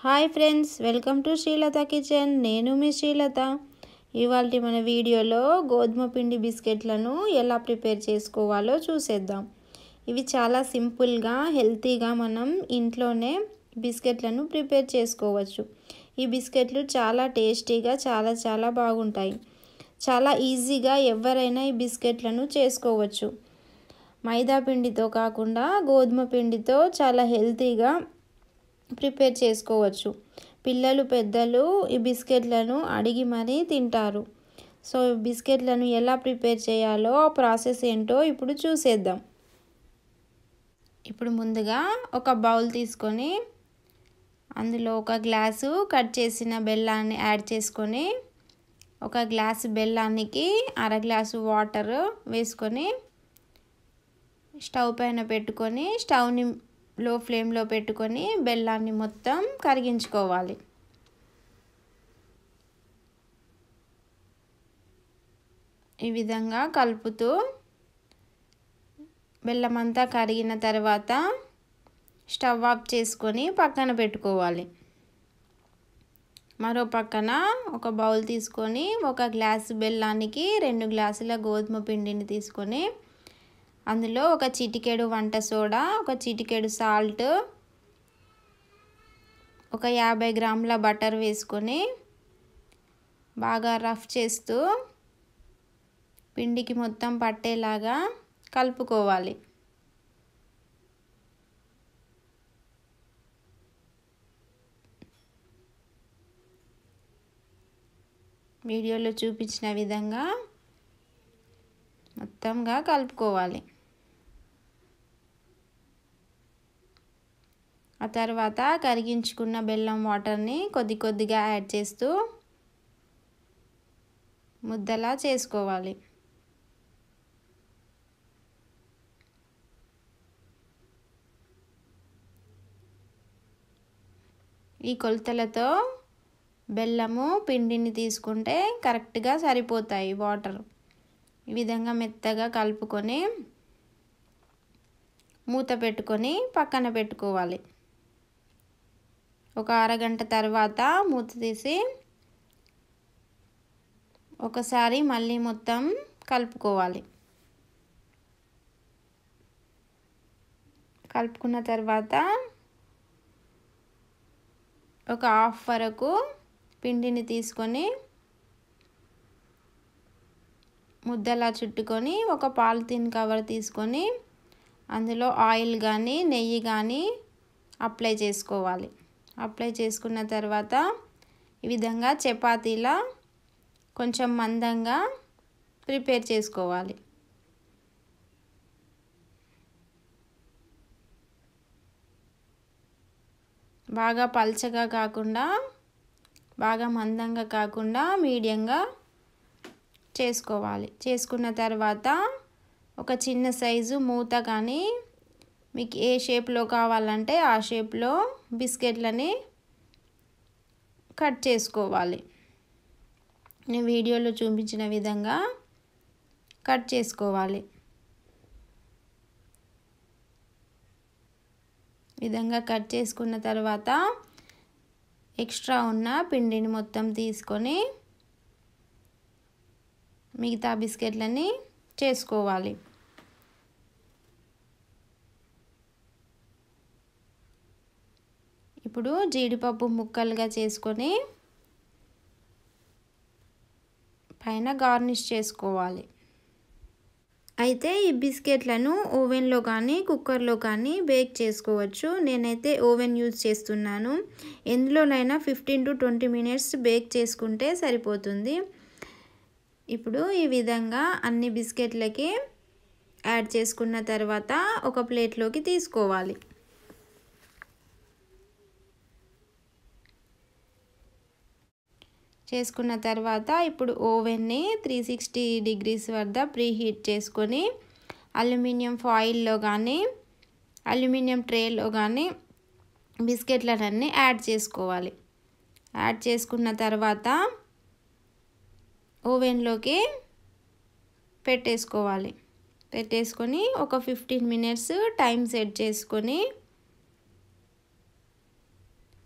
hi friends welcome to Srilatha kitchen నేను మీ శ్రీలత ఇవాళ మన వీడియోలో గోధుమ పిండి బిస్కెట్లను ఎలా ప్రిపేర్ చేసుకోవాలో చూసేద్దాం ఇవి చాలా సింపుల్గా హెల్తీగా మనం ఇంట్లోనే బిస్కెట్లను ప్రిపేర్ చేసుకోవచ్చు ఈ బిస్కెట్లు చాలా టేస్టీగా చాలా చాలా బాగుంటాయి చాలా ఈజీగా ఎవరైనా ఈ బిస్కెట్లను చేసుకోవచ్చు మైదా పిండితో కాకుండా గోధుమ పిండితో చాలా హెల్తీగా ప్రిపేర్ చేసుకోవచ్చు పిల్లలు పెద్దలు ఈ బిస్కెట్లను అడిగి మరీ తింటారు సో బిస్కెట్లను ఎలా ప్రిపేర్ చేయాలో ఆ ప్రాసెస్ ఏంటో ఇప్పుడు చూసేద్దాం ఇప్పుడు ముందుగా ఒక బౌల్ తీసుకొని అందులో ఒక గ్లాసు కట్ చేసిన బెల్లాన్ని యాడ్ చేసుకొని ఒక గ్లాసు బెల్లానికి అర గ్లాసు వాటర్ వేసుకొని స్టవ్ పైన పెట్టుకొని స్టవ్ని లో ఫ్లేమ్లో పెట్టుకొని బెల్లాన్ని మొత్తం కరిగించుకోవాలి ఈ విధంగా కలుపుతూ బెల్లం అంతా కరిగిన తర్వాత స్టవ్ ఆఫ్ చేసుకొని పక్కన పెట్టుకోవాలి మరో పక్కన ఒక బౌల్ తీసుకొని ఒక గ్లాసు బెల్లానికి రెండు గ్లాసుల గోధుమ పిండిని తీసుకొని అందులో ఒక చిటికెడు వంట సోడా ఒక చిటికెడు సాల్ట్ ఒక యాభై గ్రాముల బటర్ వేసుకొని బాగా రఫ్ చేస్తూ పిండికి మొత్తం పట్టేలాగా కలుపుకోవాలి వీడియోలో చూపించిన విధంగా మొత్తంగా కలుపుకోవాలి ఆ తర్వాత కరిగించుకున్న బెల్లం వాటర్ని కొద్ది కొద్దిగా యాడ్ చేస్తూ ముద్దలా చేసుకోవాలి ఈ కొలతలతో బెల్లము పిండిని తీసుకుంటే కరెక్ట్గా సరిపోతాయి వాటర్ ఈ విధంగా మెత్తగా కలుపుకొని మూత పెట్టుకొని పక్కన పెట్టుకోవాలి ఒక అరగంట తర్వాత మూత తీసి ఒకసారి మళ్ళీ మొత్తం కలుపుకోవాలి కలుపుకున్న తర్వాత ఒక హాఫ్ వరకు పిండిని తీసుకొని ముద్దలా చుట్టుకొని ఒక పాలిథిన్ కవర్ తీసుకొని అందులో ఆయిల్ కానీ నెయ్యి కానీ అప్లై చేసుకోవాలి అప్లై చేసుకున్న తర్వాత ఈ విధంగా చపాతీలా కొంచెం మందంగా ప్రిపేర్ చేసుకోవాలి బాగా పల్చగా కాకుండా బాగా మందంగా కాకుండా మీడియంగా చేసుకోవాలి చేసుకున్న తర్వాత ఒక చిన్న సైజు మూత కానీ మీకు ఏ షేప్లో కావాలంటే ఆ షేప్లో బిస్కెట్లని కట్ చేసుకోవాలి నేను వీడియోలో చూపించిన విధంగా కట్ చేసుకోవాలి విధంగా కట్ చేసుకున్న తర్వాత ఎక్స్ట్రా ఉన్న పిండిని మొత్తం తీసుకొని మిగతా బిస్కెట్లని చేసుకోవాలి ఇప్పుడు జీడిపప్పు ముక్కలుగా చేసుకొని పైన గార్నిష్ చేసుకోవాలి అయితే ఈ బిస్కెట్లను ఓవెన్లో కానీ కుక్కర్లో కానీ బేక్ చేసుకోవచ్చు నేనైతే ఓవెన్ యూజ్ చేస్తున్నాను ఎందులోనైనా fifteen to twenty minutes bake చేసుకుంటే సరిపోతుంది ఇప్పుడు ఈ విధంగా అన్ని బిస్కెట్లకి యాడ్ చేసుకున్న తర్వాత ఒక ప్లేట్లోకి తీసుకోవాలి చేసుకున్న తర్వాత ఇప్పుడు ఓవెన్ని త్రీ సిక్స్టీ డిగ్రీస్ వద్ద ప్రీ హీట్ చేసుకొని అల్యూమినియం ఫాయిల్లో కానీ అల్యూమినియం ట్రేలో కానీ బిస్కెట్లన్నీ యాడ్ చేసుకోవాలి యాడ్ చేసుకున్న తర్వాత ఓవెన్లోకి పెట్టేసుకోవాలి పెట్టేసుకొని ఒక ఫిఫ్టీన్ మినిట్స్ టైం సెట్ చేసుకొని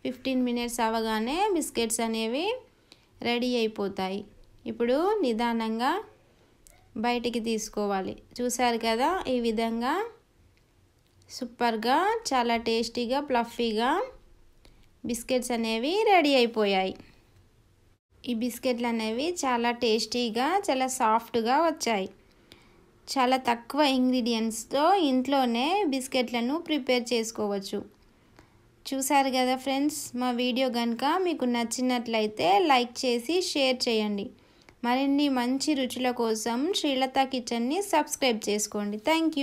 ఫిఫ్టీన్ మినిట్స్ అవగానే బిస్కెట్స్ అనేవి రెడీ అయిపోతాయి ఇప్పుడు నిదానంగా బయటికి తీసుకోవాలి చూసారు కదా ఈ విధంగా సూపర్గా చాలా టేస్టీగా ప్లఫీగా బిస్కెట్స్ అనేవి రెడీ అయిపోయాయి ఈ బిస్కెట్లు అనేవి చాలా టేస్టీగా చాలా సాఫ్ట్గా వచ్చాయి చాలా తక్కువ ఇంగ్రీడియంట్స్తో ఇంట్లోనే బిస్కెట్లను ప్రిపేర్ చేసుకోవచ్చు చూశారు కదా ఫ్రెండ్స్ మా వీడియో కనుక మీకు నచ్చినట్లయితే లైక్ చేసి షేర్ చేయండి మరిన్ని మంచి రుచుల కోసం శ్రీలత కిచెన్ని సబ్స్క్రైబ్ చేసుకోండి థ్యాంక్